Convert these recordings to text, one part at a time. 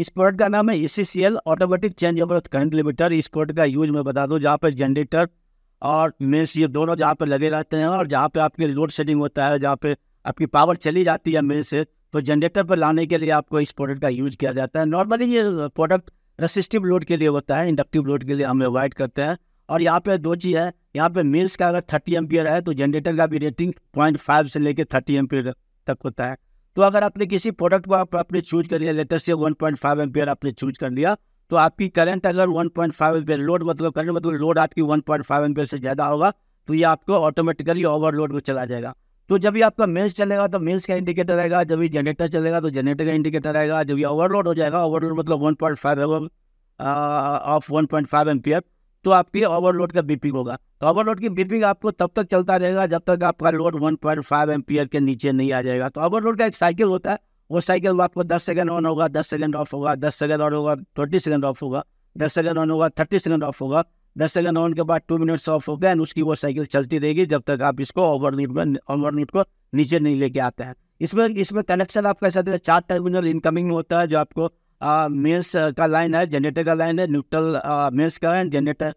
इस प्रोडक्ट का नाम है E C C L automatic change over current limiter इस प्रोडक्ट का यूज मैं बता दूँ जहाँ पर जनरेटर और मेन्स ये दोनों जहाँ पर लगे रहते हैं और जहाँ पे आपके लोड शेडिंग होता है जहाँ पे आपकी पावर चली जाती है मेन से तो जनरेटर पर लाने के लिए आपको इस प्रोडक्ट का यूज किया जाता है नॉर्मली ये प्रोडक्ट रसिस्टिव लोड के लिए होता है इंडक्टिव लोड के लिए हम अवॉइड करते हैं और यहाँ पे दो चीज़ है यहाँ पे मेन्स का अगर थर्टी एम है तो जनरेटर का भी रेटिंग पॉइंट फाइव से लेकर थर्टी एम तक होता है तो अगर आपने किसी प्रोडक्ट को आप आपने चूज कर लिया लेटेस्ट से वन पॉइंट फाइव एम्पियर आपने चूज कर लिया तो आपकी करंट अगर one point five ampere load मतलब करंट मतलब लोड आपकी वन पॉइंट फाइव एम्पियर से ज़्यादा होगा तो ये आपको ऑटोमेटिकली ओवरलोड में चला जाएगा तो जब भी आपका मेन्स चलेगा तो मेन्स का इंडिकेटर रहेगा जब भी जनरेटर चलेगा तो जनरेटर का इंडिकेटर रहेगा जब ये ओवरलोड हो जाएगा ओवरलोड मतलब one point five of one point five ampere तो आपकी ओवरलोड का बीपिंग होगा तो ओवरलोड की बीपिंग आपको तब तक चलता रहेगा जब तक आपका लोड वन पॉइंट के नीचे नहीं आ जाएगा तो ओवरलोड का एक साइकिल होता है वो साइकिल आपको दस सेकंड ऑन होगा दस सेकंड ऑफ होगा दस सेकंड ऑन होगा ट्वेंटी सेकंड ऑफ होगा दस सेकंड ऑन होगा थर्टी सेकंड ऑफ होगा दस सेकंड ऑन के बाद टू मिनट्स ऑफ होगा एंड उसकी वो साइकिल चलती रहेगी जब तक आप इसको ओवरलोड में ओवरलोड को नीचे नहीं लेके आते हैं इसमें इसमें कनेक्शन आपका चार टर्मिनल इनकमिंग होता है जो आपको मेल्स uh, का लाइन है जनरेटर का लाइन है न्यूट्रल मेल्स का है जनरेटर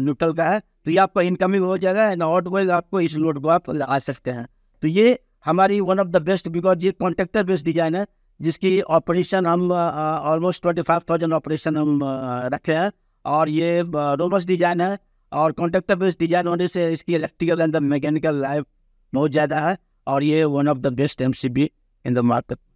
न्यूट्रल का है तो ये आपका इनकमिंग हो जाएगा एंड आउट गोइंग आपको इस लोड को आप लगा सकते हैं तो ये हमारी one of the best because ये कॉन्ट्रेक्टर बेस्ड डिजाइन है जिसकी ऑपरेशन हम almost twenty five thousand operation हम रखे हैं और ये रोबस्ट डिजाइन है और कॉन्ट्रेक्टर बेस्ड डिजाइन होने से इसकी electrical and the mechanical life बहुत ज़्यादा है और ये one of the best M in the market